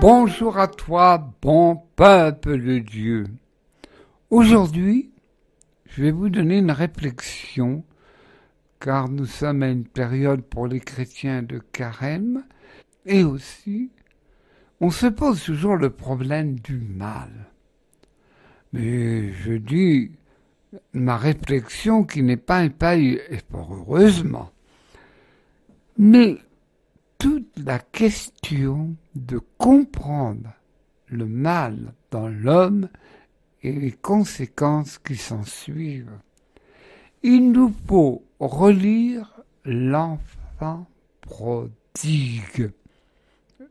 Bonjour à toi, bon peuple de Dieu. Aujourd'hui, je vais vous donner une réflexion, car nous sommes à une période pour les chrétiens de carême, et aussi, on se pose toujours le problème du mal. Mais je dis, ma réflexion qui n'est pas un paille, et heureusement. Mais la question de comprendre le mal dans l'homme et les conséquences qui s'en suivent. Il nous faut relire l'enfant prodigue.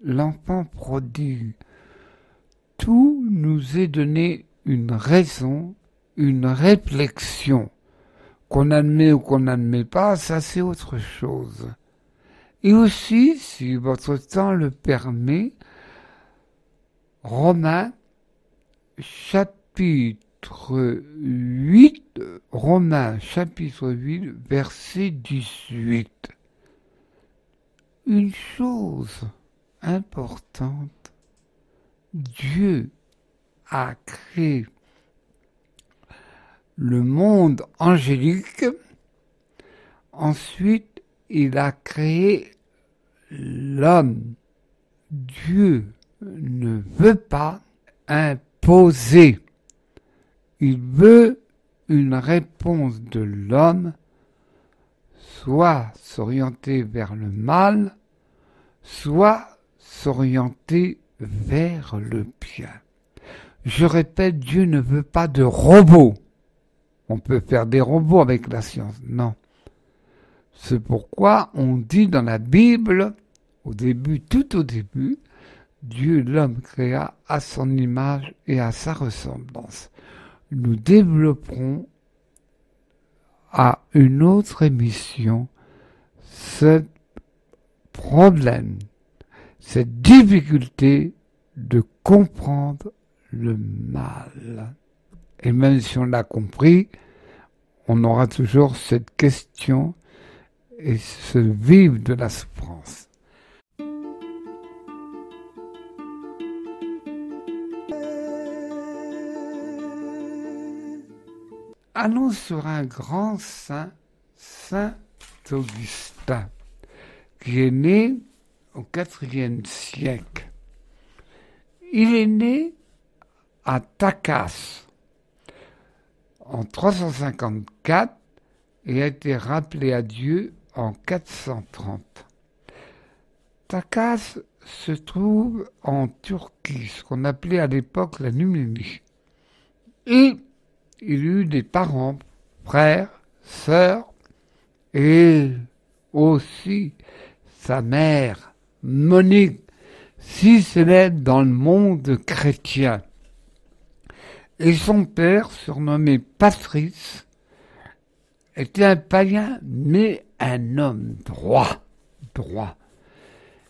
L'enfant prodigue. Tout nous est donné une raison, une réflexion. Qu'on admet ou qu'on n'admet pas, ça c'est autre chose. Et aussi, si votre temps le permet, Romains chapitre 8, Romains chapitre 8, verset 18. Une chose importante, Dieu a créé le monde angélique, ensuite il a créé l'homme. Dieu ne veut pas imposer. Il veut une réponse de l'homme, soit s'orienter vers le mal, soit s'orienter vers le bien. Je répète, Dieu ne veut pas de robots. On peut faire des robots avec la science, non. C'est pourquoi on dit dans la Bible, au début, tout au début, Dieu l'homme créa à son image et à sa ressemblance. Nous développerons à une autre émission ce problème, cette difficulté de comprendre le mal. Et même si on l'a compris, on aura toujours cette question et se vivent de la souffrance. Allons sur un grand saint, Saint Augustin, qui est né au IVe siècle. Il est né à Takas en 354 et a été rappelé à Dieu en 430. Takas se trouve en Turquie, ce qu'on appelait à l'époque la Numidie. Et il eut des parents, frères, sœurs, et aussi sa mère, Monique, si célèbre dans le monde chrétien. Et son père, surnommé Patrice, était un païen, mais un homme droit, droit.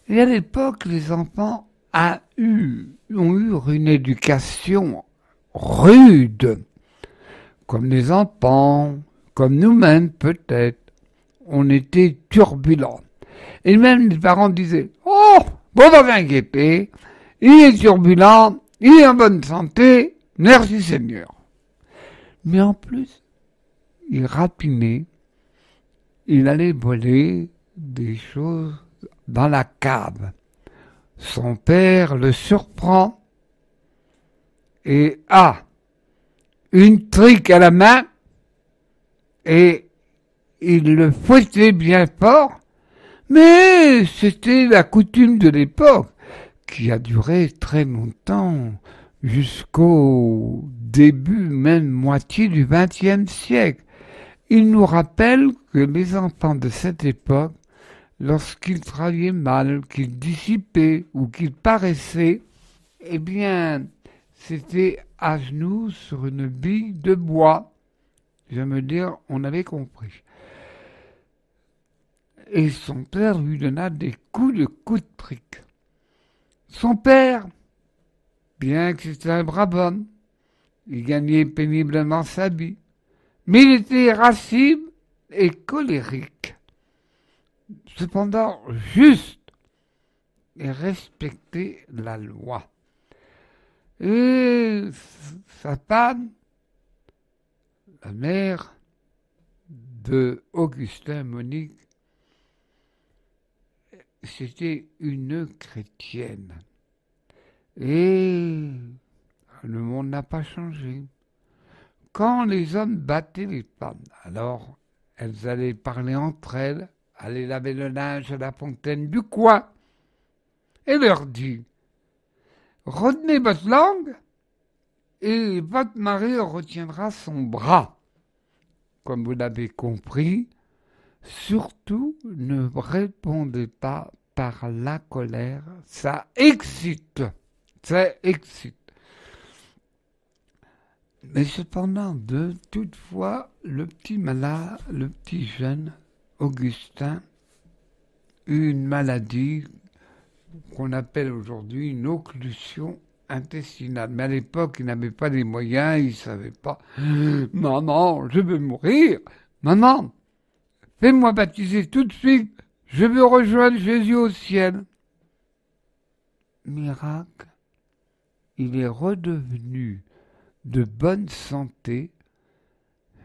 Et à l'époque, les enfants a eu, ont eu une éducation rude, comme les enfants, comme nous-mêmes peut-être. On était turbulents. Et même les parents disaient, oh, bon, va inquiéter, il est turbulent, il est en bonne santé, merci Seigneur. Mais en plus, il rapinait il allait voler des choses dans la cave. Son père le surprend et a ah, une trique à la main et il le fouettait bien fort, mais c'était la coutume de l'époque qui a duré très longtemps jusqu'au début, même moitié du XXe siècle. Il nous rappelle que les enfants de cette époque, lorsqu'ils travaillaient mal, qu'ils dissipaient ou qu'ils paraissaient, eh bien, c'était à genoux sur une bille de bois. Je me dire, on avait compris. Et son père lui donna des coups de coups de trique. Son père, bien que c'était un brave il gagnait péniblement sa vie mais il était irascible et colérique. Cependant juste et respecter la loi. Et Satan, la mère de Augustin Monique, c'était une chrétienne. Et le monde n'a pas changé. Quand les hommes battaient les femmes, alors elles allaient parler entre elles, aller laver le linge à la fontaine du coin, et leur dit Retenez votre langue, et votre mari retiendra son bras. Comme vous l'avez compris, surtout ne répondez pas par la colère, ça excite, ça excite. Mais cependant, de toutefois, le petit malade, le petit jeune Augustin, eut une maladie qu'on appelle aujourd'hui une occlusion intestinale. Mais à l'époque, il n'avait pas les moyens, il ne savait pas. Maman, je veux mourir. Maman, fais-moi baptiser tout de suite. Je veux rejoindre Jésus au ciel. Miracle, il est redevenu de bonne santé,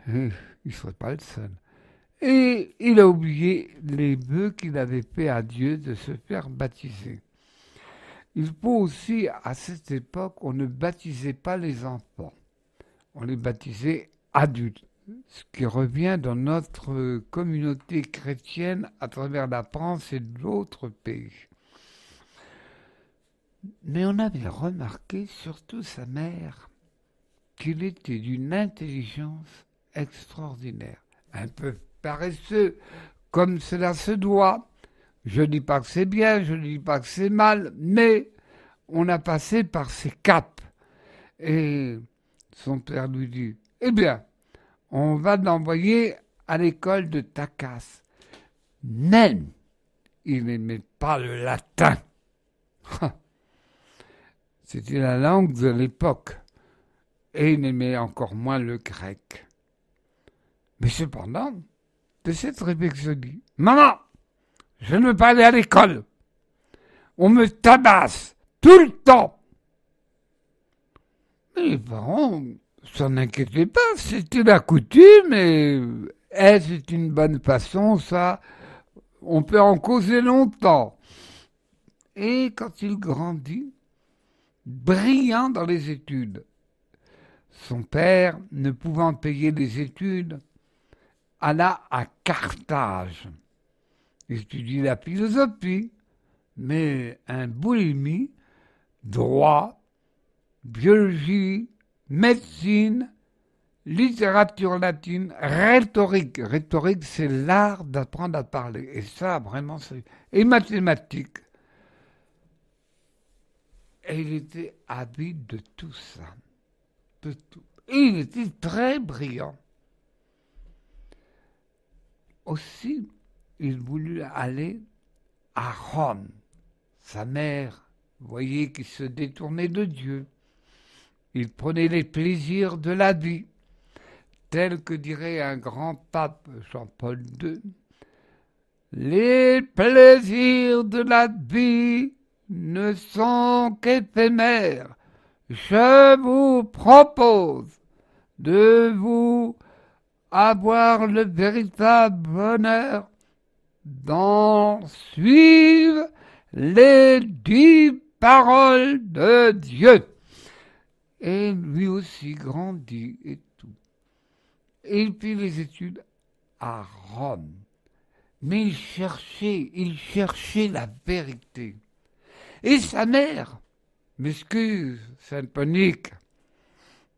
euh, il ne serait pas le seul. Et il a oublié les voeux qu'il avait fait à Dieu de se faire baptiser. Il faut aussi, à cette époque, on ne baptisait pas les enfants, on les baptisait adultes, ce qui revient dans notre communauté chrétienne à travers la France et d'autres pays. Mais on avait remarqué surtout sa mère qu'il était d'une intelligence extraordinaire, un peu paresseux, comme cela se doit. Je ne dis pas que c'est bien, je ne dis pas que c'est mal, mais on a passé par ses caps. Et son père lui dit, eh bien, on va l'envoyer à l'école de Takas. Même, il n'aimait pas le latin. C'était la langue de l'époque et il aimait encore moins le grec. Mais cependant, de cette réflexion dit Maman, je ne veux pas aller à l'école. On me tabasse tout le temps. Mais les parents s'en inquiétaient pas, c'était la coutume et eh, c'est une bonne façon, ça. On peut en causer longtemps. Et quand il grandit, brillant dans les études, son père, ne pouvant payer les études, alla à Carthage, étudie la philosophie, mais un boulimie, droit, biologie, médecine, littérature latine, rhétorique. Rhétorique, c'est l'art d'apprendre à parler. Et ça, vraiment, c'est. Et mathématiques. Et il était habile de tout ça il était très brillant. Aussi, il voulut aller à Rome. Sa mère voyait qu'il se détournait de Dieu. Il prenait les plaisirs de la vie, tel que dirait un grand pape Jean-Paul II. Les plaisirs de la vie ne sont qu'éphémères, je vous propose de vous avoir le véritable bonheur d'en suivre les dix paroles de Dieu. Et lui aussi grandit et tout. Il fit les études à Rome. Mais il cherchait, il cherchait la vérité. Et sa mère, m'excuse, Sainte-Ponique,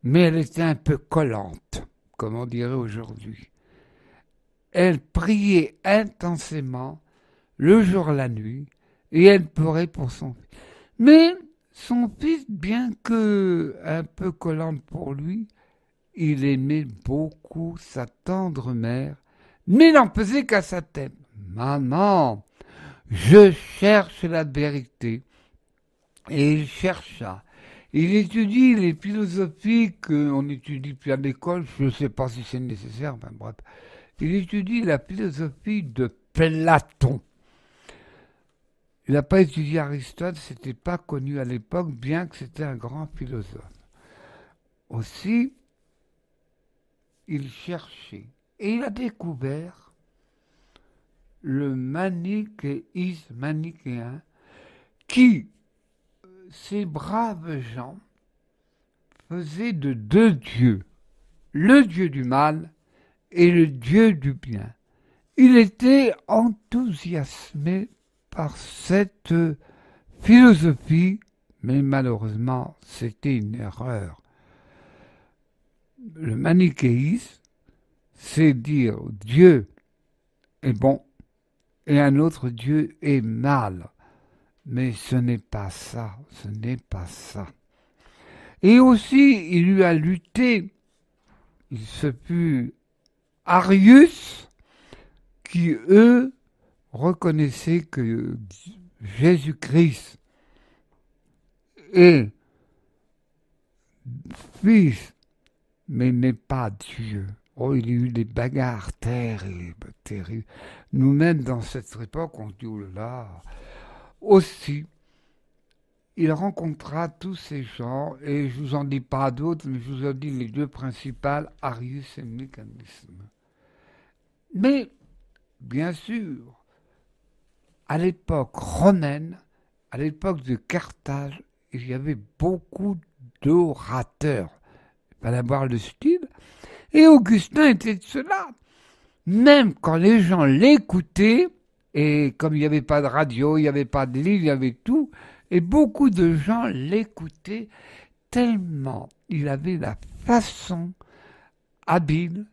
mais elle était un peu collante, comme on dirait aujourd'hui. Elle priait intensément, le jour, la nuit, et elle pleurait pour son fils. Mais son fils, bien que un peu collante pour lui, il aimait beaucoup sa tendre mère, mais n'en pesait qu'à sa tête. Maman, je cherche la vérité et il chercha, Il étudie les philosophies qu'on n'étudie plus à l'école, je ne sais pas si c'est nécessaire, mais bref. Il étudie la philosophie de Platon. Il n'a pas étudié Aristote, c'était pas connu à l'époque, bien que c'était un grand philosophe. Aussi, il cherchait et il a découvert le manichéisme manichéen qui ces braves gens faisaient de deux dieux, le dieu du mal et le dieu du bien. Il était enthousiasmé par cette philosophie, mais malheureusement c'était une erreur. Le manichéisme, c'est dire Dieu est bon et un autre Dieu est mal. Mais ce n'est pas ça, ce n'est pas ça. Et aussi, il eut à lutter, il se put Arius, qui eux reconnaissaient que Jésus-Christ est fils, mais n'est pas Dieu. Oh, il y a eu des bagarres terribles, terribles. Nous-mêmes, dans cette époque, on dit, oh là, aussi, il rencontra tous ces gens, et je vous en dis pas d'autres, mais je vous en dis les deux principales, Arius et Mécanisme. Mais, bien sûr, à l'époque romaine, à l'époque de Carthage, il y avait beaucoup d'orateurs. Il fallait avoir le style. Et Augustin était de cela. Même quand les gens l'écoutaient, et comme il n'y avait pas de radio, il n'y avait pas de livre, il y avait tout. Et beaucoup de gens l'écoutaient tellement il avait la façon habile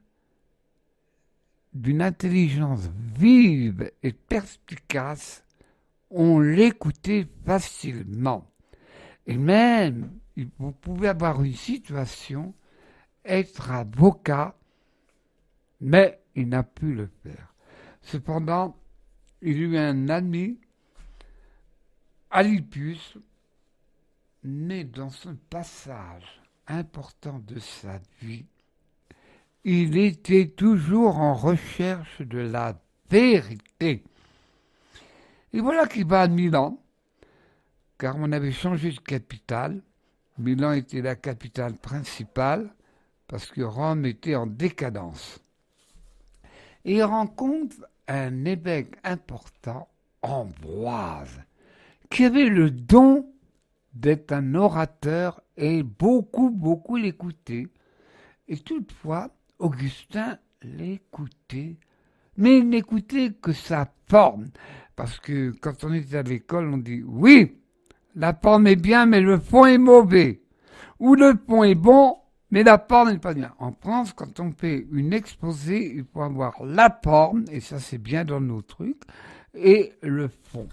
d'une intelligence vive et perspicace. On l'écoutait facilement. Et même, vous pouvez avoir une situation, être avocat, mais il n'a pu le faire. Cependant, il eut un ami, Alipus, mais dans ce passage important de sa vie, il était toujours en recherche de la vérité. Et voilà qu'il va à Milan, car on avait changé de capitale. Milan était la capitale principale, parce que Rome était en décadence. Et il rencontre un évêque important, Ambroise, qui avait le don d'être un orateur et beaucoup, beaucoup l'écoutait. Et toutefois, Augustin l'écoutait, mais il n'écoutait que sa forme. Parce que quand on était à l'école, on dit oui, la forme est bien, mais le fond est mauvais. Ou le fond est bon, mais la porne n'est pas bien. En France, quand on fait une exposée, il faut avoir la porne, et ça c'est bien dans nos trucs, et le fond.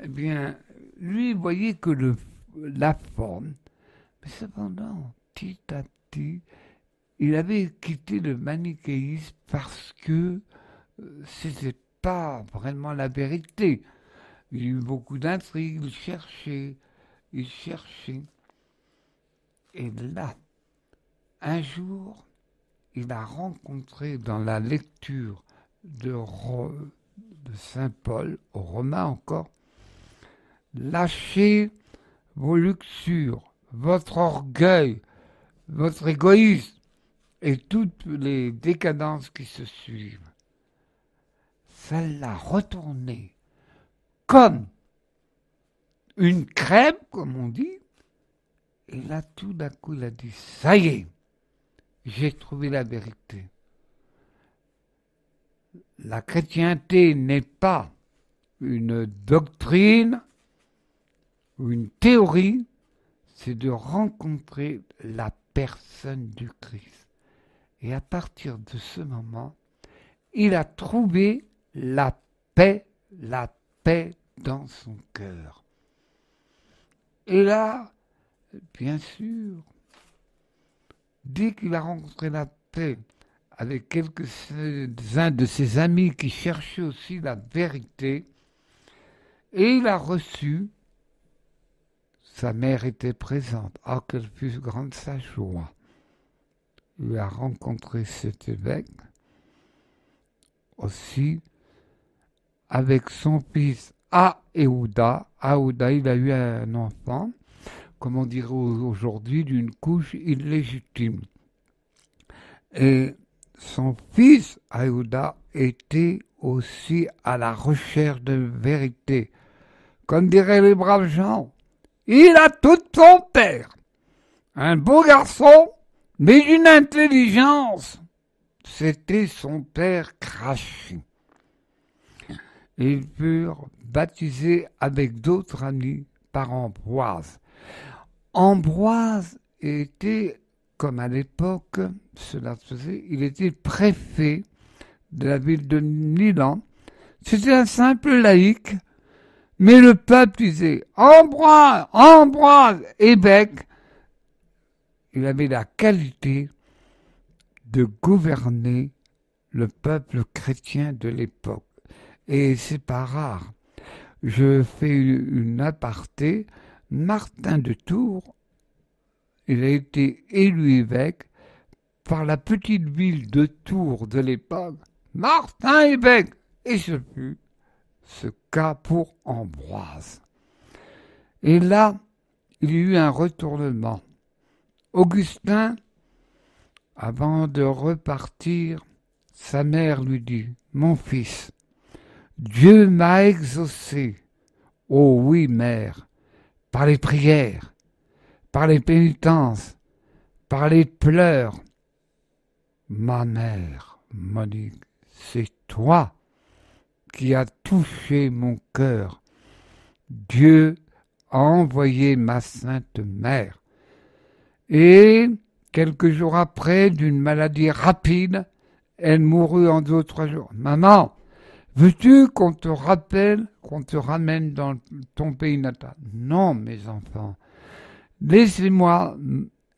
Eh bien, lui, il voyez que le, la forme, mais cependant, petit à petit, il avait quitté le manichéisme parce que ce euh, c'était pas vraiment la vérité. Il y a eu beaucoup d'intrigues, il cherchait, il cherchait. Et là, un jour, il a rencontré dans la lecture de, Saint Paul, aux Romains encore, lâchez vos luxures, votre orgueil, votre égoïsme et toutes les décadences qui se suivent. Ça l'a retourné comme une crème, comme on dit, et là tout d'un coup il a dit, ça y est, j'ai trouvé la vérité. La chrétienté n'est pas une doctrine ou une théorie, c'est de rencontrer la personne du Christ. Et à partir de ce moment, il a trouvé la paix, la paix dans son cœur. Et là, bien sûr, Dès qu'il a rencontré la paix avec quelques-uns euh, de ses amis qui cherchaient aussi la vérité, et il a reçu, sa mère était présente, ah quelle fut grande sa joie, il a rencontré cet évêque, aussi avec son fils Aouda. Aouda, il a eu un enfant comment dire aujourd'hui, d'une couche illégitime. Et son fils, Ayuda était aussi à la recherche de vérité. Comme diraient les braves gens, il a tout son père. Un beau garçon, mais d'une intelligence. C'était son père craché. Ils furent baptisés avec d'autres amis par Ambroise. Ambroise était, comme à l'époque cela se faisait, il était préfet de la ville de Milan. C'était un simple laïc, mais le peuple disait Ambroise, Ambroise, évêque. Il avait la qualité de gouverner le peuple chrétien de l'époque. Et c'est pas rare. Je fais une aparté. Martin de Tours, il a été élu évêque par la petite ville de Tours de l'époque, Martin évêque, et ce fut ce cas pour Ambroise. Et là, il y eut un retournement. Augustin, avant de repartir, sa mère lui dit Mon fils, Dieu m'a exaucé. Oh oui, mère, par les prières, par les pénitences, par les pleurs. Ma mère Monique, c'est toi qui as touché mon cœur. Dieu a envoyé ma sainte mère. Et quelques jours après, d'une maladie rapide, elle mourut en deux ou trois jours. Maman, Veux-tu qu'on te rappelle, qu'on te ramène dans ton pays natal Non, mes enfants. Laissez-moi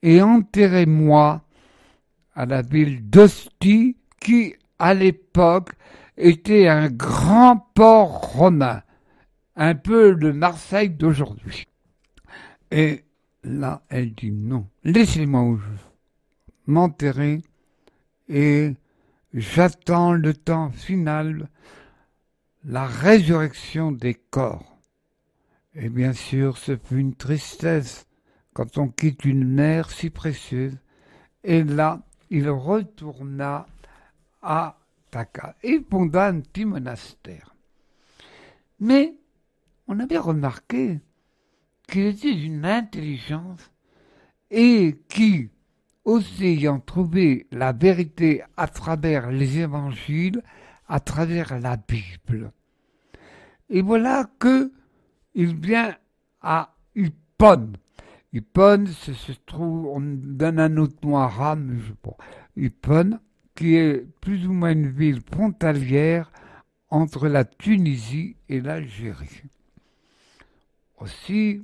et enterrez-moi à la ville d'Ostie, qui, à l'époque, était un grand port romain, un peu le Marseille d'aujourd'hui. Et là, elle dit non, laissez-moi m'enterrer et j'attends le temps final la résurrection des corps. Et bien sûr, ce fut une tristesse quand on quitte une mère si précieuse. Et là, il retourna à Taka et fonda un petit monastère. Mais on avait remarqué qu'il était d'une intelligence et qui, aussi ayant trouvé la vérité à travers les évangiles, à travers la Bible. Et voilà que il vient à Hippon. Hippone se, trouve, dans un autre nom à Ram, je qui est plus ou moins une ville frontalière entre la Tunisie et l'Algérie. Aussi,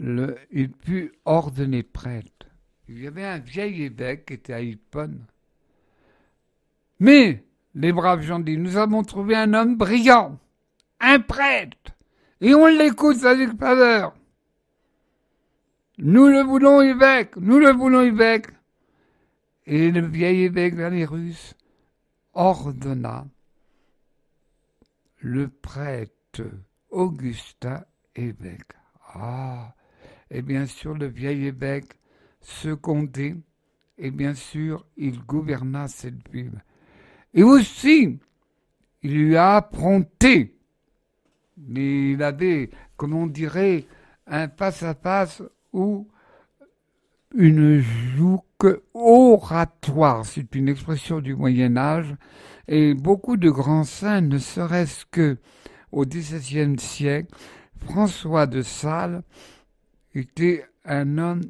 il put ordonner prêtre. Il y avait un vieil évêque qui était à Hippon, Mais les braves gens disent Nous avons trouvé un homme brillant, un prêtre, et on l'écoute avec faveur. Nous le voulons évêque, nous le voulons évêque. Et le vieil évêque Valérus ordonna le prêtre Augustin évêque. Ah, et bien sûr, le vieil évêque secondé, et bien sûr, il gouverna cette ville. Et aussi, il lui a appronté, Il avait, comme on dirait, un face-à-face ou une jouque oratoire. C'est une expression du Moyen Âge. Et beaucoup de grands saints, ne serait-ce que au XVIIe siècle, François de Sales était un homme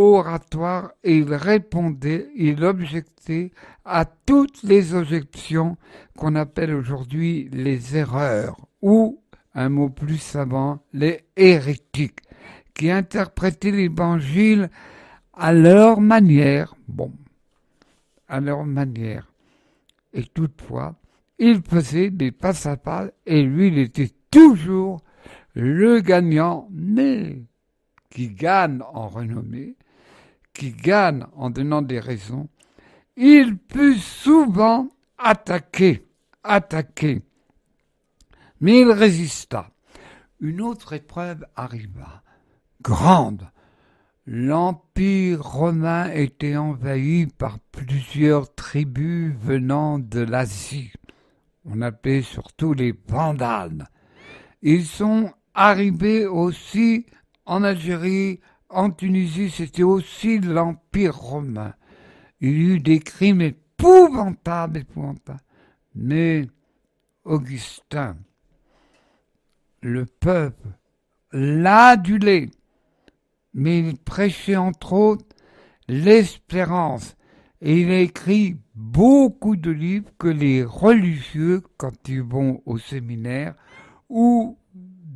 oratoire et il répondait, il objectait à toutes les objections qu'on appelle aujourd'hui les erreurs ou, un mot plus savant, les hérétiques, qui interprétaient l'évangile à leur manière. Bon, à leur manière. Et toutefois, il faisait des passe à pas et lui, il était toujours le gagnant, mais qui gagne en renommée, qui gagne en donnant des raisons, il put souvent attaquer, attaquer. Mais il résista. Une autre épreuve arriva, grande. L'Empire romain était envahi par plusieurs tribus venant de l'Asie. On appelait surtout les Vandales. Ils sont arrivés aussi en Algérie, en Tunisie, c'était aussi l'Empire romain. Il y eut des crimes épouvantables, épouvantables. Mais Augustin, le peuple, l'adulait, Mais il prêchait entre autres l'espérance. Et il a écrit beaucoup de livres que les religieux, quand ils vont au séminaire, ou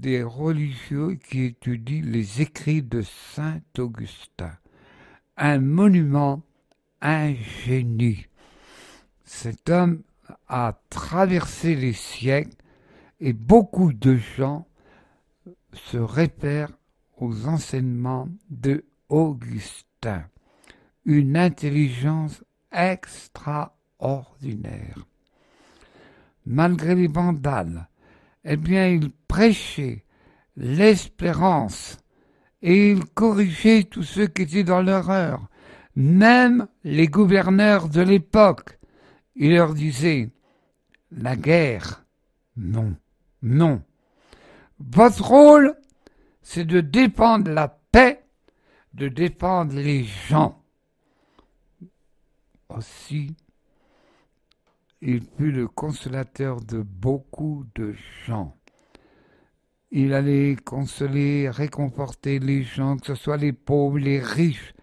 des religieux qui étudient les écrits de Saint Augustin. Un monument, un Cet homme a traversé les siècles et beaucoup de gens se réfèrent aux enseignements de Augustin. Une intelligence extraordinaire. Malgré les vandales, eh bien il prêchait l'espérance et il corrigeait tous ceux qui étaient dans l'erreur, même les gouverneurs de l'époque. Il leur disait La guerre, non, non. Votre rôle, c'est de défendre la paix, de défendre les gens. Aussi il fut le consolateur de beaucoup de gens. Il allait consoler, réconforter les gens, que ce soit les pauvres, les riches.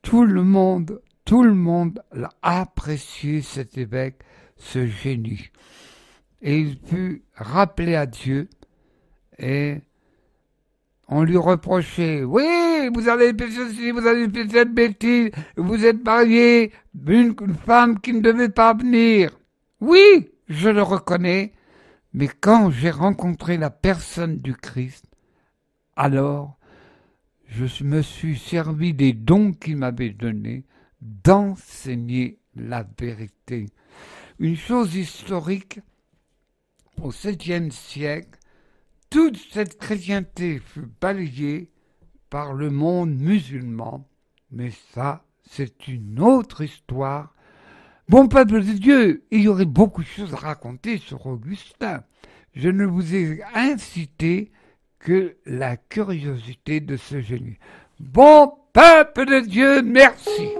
Tout le monde, tout le monde l'a apprécié cet évêque, ce génie. Et il fut rappelé à Dieu et on lui reprochait, oui, vous avez fait ceci, vous avez fait cette bêtise, vous êtes marié, une femme qui ne devait pas venir. Oui, je le reconnais, mais quand j'ai rencontré la personne du Christ, alors je me suis servi des dons qu'il m'avait donnés d'enseigner la vérité. Une chose historique, au 7e siècle, toute cette chrétienté fut balayée par le monde musulman, mais ça, c'est une autre histoire Bon peuple de Dieu, il y aurait beaucoup de choses à raconter sur Augustin. Je ne vous ai incité que la curiosité de ce génie. Bon peuple de Dieu, merci.